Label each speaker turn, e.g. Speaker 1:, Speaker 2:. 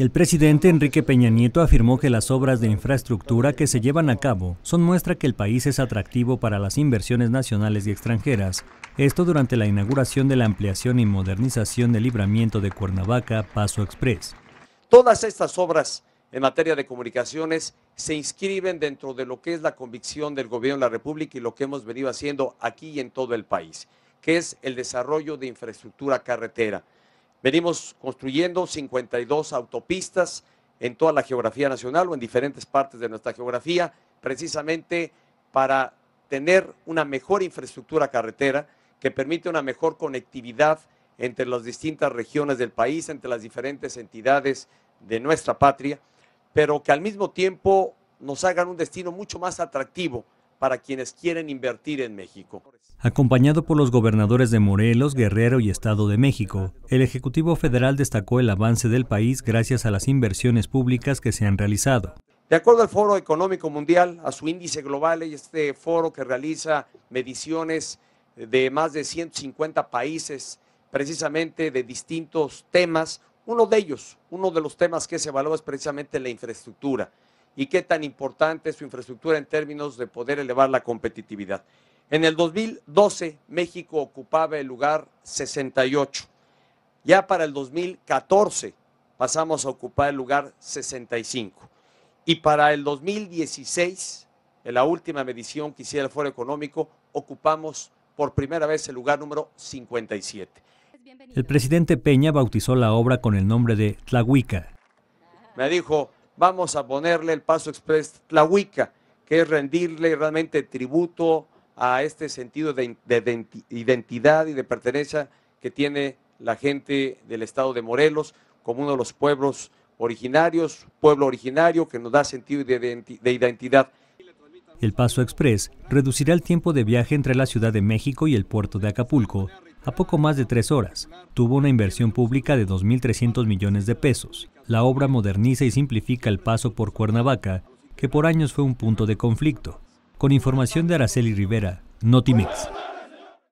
Speaker 1: El presidente Enrique Peña Nieto afirmó que las obras de infraestructura que se llevan a cabo son muestra que el país es atractivo para las inversiones nacionales y extranjeras. Esto durante la inauguración de la ampliación y modernización del libramiento de Cuernavaca Paso Express.
Speaker 2: Todas estas obras en materia de comunicaciones se inscriben dentro de lo que es la convicción del gobierno de la República y lo que hemos venido haciendo aquí y en todo el país, que es el desarrollo de infraestructura carretera. Venimos construyendo 52 autopistas en toda la geografía nacional o en diferentes partes de nuestra geografía, precisamente para tener una mejor infraestructura carretera que permite una mejor conectividad entre las distintas regiones del país, entre las diferentes entidades de nuestra patria, pero que al mismo tiempo nos hagan un destino mucho más atractivo para quienes quieren invertir en México.
Speaker 1: Acompañado por los gobernadores de Morelos, Guerrero y Estado de México, el Ejecutivo Federal destacó el avance del país gracias a las inversiones públicas que se han realizado.
Speaker 2: De acuerdo al Foro Económico Mundial, a su índice global, y este foro que realiza mediciones de más de 150 países, precisamente de distintos temas, uno de ellos, uno de los temas que se evalúa es precisamente la infraestructura y qué tan importante es su infraestructura en términos de poder elevar la competitividad. En el 2012, México ocupaba el lugar 68. Ya para el 2014 pasamos a ocupar el lugar 65. Y para el 2016, en la última medición que hiciera el Foro Económico, ocupamos por primera vez el lugar número 57.
Speaker 1: El presidente Peña bautizó la obra con el nombre de Tlahuica.
Speaker 2: Me dijo, vamos a ponerle el paso express Tlahuica, que es rendirle realmente tributo a este sentido de, identidad y de pertenencia que tiene la gente del estado de Morelos como uno de los pueblos originarios, pueblo originario que nos da sentido de identidad.
Speaker 1: El Paso Express reducirá el tiempo de viaje entre la Ciudad de México y el puerto de Acapulco, a poco más de tres horas. Tuvo una inversión pública de 2.300 millones de pesos. La obra moderniza y simplifica el paso por Cuernavaca, que por años fue un punto de conflicto. Con información de Araceli Rivera, Notimex.